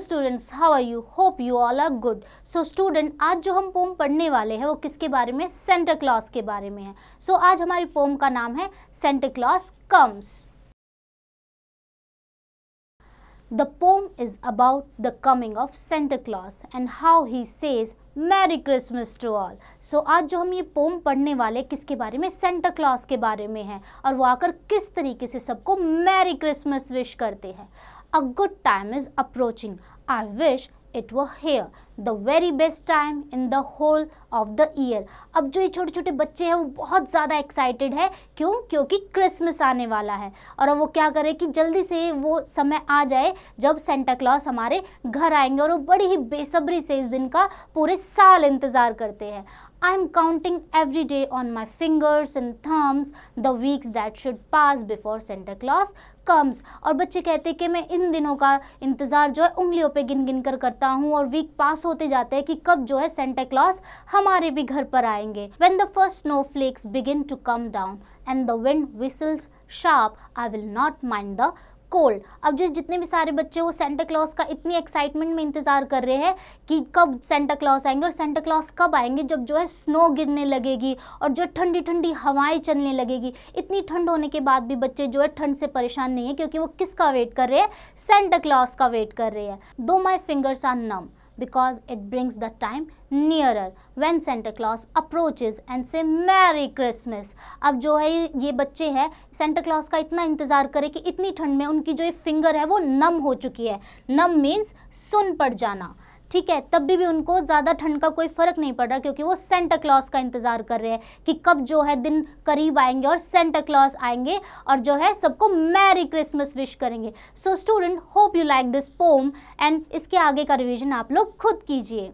Students how are you hope you all are good so student आज जो हम pome पढ़ने वाले हैं वो किसके बारे में सेंटा क्लॉस के बारे में है सो so, आज हमारी पोम का नाम है Santa Claus comes the poem is about the coming of Santa Claus and how he says merry Christmas to all so आज जो हम ये पोम पढ़ने वाले किसके बारे में सेंटा क्लॉस के बारे में है और वो आकर किस तरीके से सबको मैरी क्रिसमस विश करते हैं a good time is approaching I wish it were here the very best time in the whole of the year अब जो ये छोटे छोटे बच्चे हैं वो बहुत ज़्यादा एक्साइटेड है क्यों क्योंकि क्रिसमस आने वाला है और वो क्या करें कि जल्दी से वो समय आ जाए जब सेंटा क्लॉस हमारे घर आएंगे और वो बड़ी ही बेसब्री से इस दिन का पूरे साल इंतज़ार करते हैं I am counting every day on my fingers and thumbs the weeks that should pass before Santa Claus comes और बच्चे कहते हैं कि मैं इन दिनों का इंतज़ार जो है उंगलियों पे गिन गिन कर करता हूँ और वीक पास हो होते जाते हैं कि कब जो है सेंटा क्लॉस हमारे भी घर पर आएंगे when the first snowflakes begin to come down and the wind whistles sharp I will not mind the cold अब जो जितने भी सारे बच्चे वो सेंटा क्लॉस का इतनी एक्साइटमेंट में इंतजार कर रहे हैं कि कब सेंटा क्लॉस आएंगे और सेंटा क्लॉस कब आएंगे जब जो है स्नो गिरने लगेगी और जो ठंडी ठंडी हवाएं चलने लगेगी इतनी ठंड होने के बाद भी बच्चे जो है ठंड से परेशान नहीं है क्योंकि वो किसका वेट कर रहे हैं सेंटा क्लॉस का वेट कर रहे हैं though my fingers are numb because it brings the time nearer when Santa Claus approaches and say Merry Christmas. अब जो है ये बच्चे हैं Santa Claus का इतना इंतज़ार करें कि इतनी ठंड में उनकी जो ये फिंगर है वो नम हो चुकी है नम मीन्स सुन पड़ जाना ठीक है तब भी, भी उनको ज़्यादा ठंड का कोई फ़र्क नहीं पड़ रहा क्योंकि वो सेंटा क्लॉस का इंतज़ार कर रहे हैं कि कब जो है दिन करीब आएंगे और सेंटा क्लॉस आएंगे और जो है सबको मैरी क्रिसमस विश करेंगे so student hope you like this poem and इसके आगे का रिविजन आप लोग खुद कीजिए